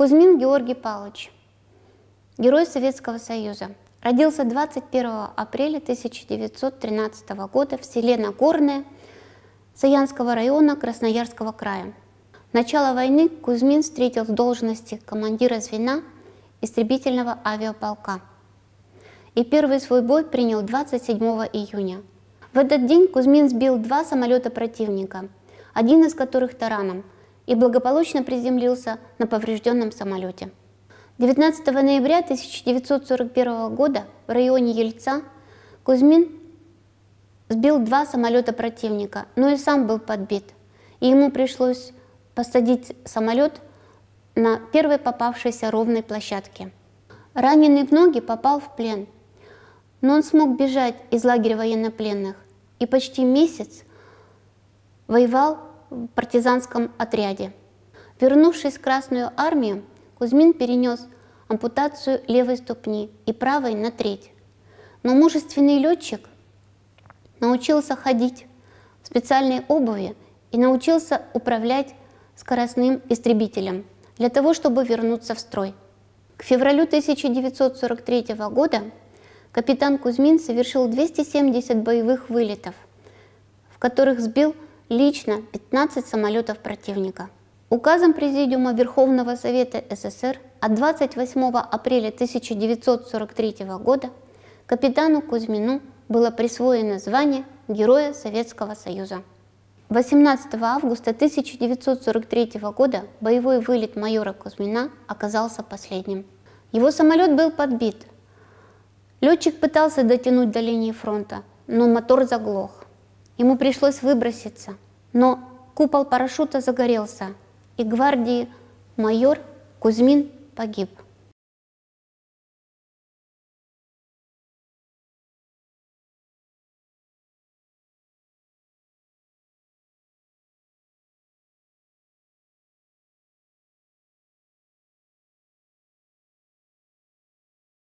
Кузьмин Георгий Павлович, герой Советского Союза, родился 21 апреля 1913 года в селе Нагорное Саянского района Красноярского края. Начало войны Кузьмин встретил в должности командира звена истребительного авиаполка и первый свой бой принял 27 июня. В этот день Кузьмин сбил два самолета противника, один из которых тараном – и благополучно приземлился на поврежденном самолете. 19 ноября 1941 года в районе Ельца Кузьмин сбил два самолета противника, но и сам был подбит. И ему пришлось посадить самолет на первой попавшейся ровной площадке. Раненый в ноги попал в плен, но он смог бежать из лагеря военнопленных и почти месяц воевал в партизанском отряде. Вернувшись в Красную армию, Кузьмин перенес ампутацию левой ступни и правой на треть. Но мужественный летчик научился ходить в специальной обуви и научился управлять скоростным истребителем для того, чтобы вернуться в строй. К февралю 1943 года капитан Кузьмин совершил 270 боевых вылетов, в которых сбил лично 15 самолетов противника. Указом Президиума Верховного Совета СССР от 28 апреля 1943 года капитану Кузьмину было присвоено звание Героя Советского Союза. 18 августа 1943 года боевой вылет майора Кузьмина оказался последним. Его самолет был подбит. Летчик пытался дотянуть до линии фронта, но мотор заглох. Ему пришлось выброситься, но купол парашюта загорелся, и гвардии майор Кузьмин погиб.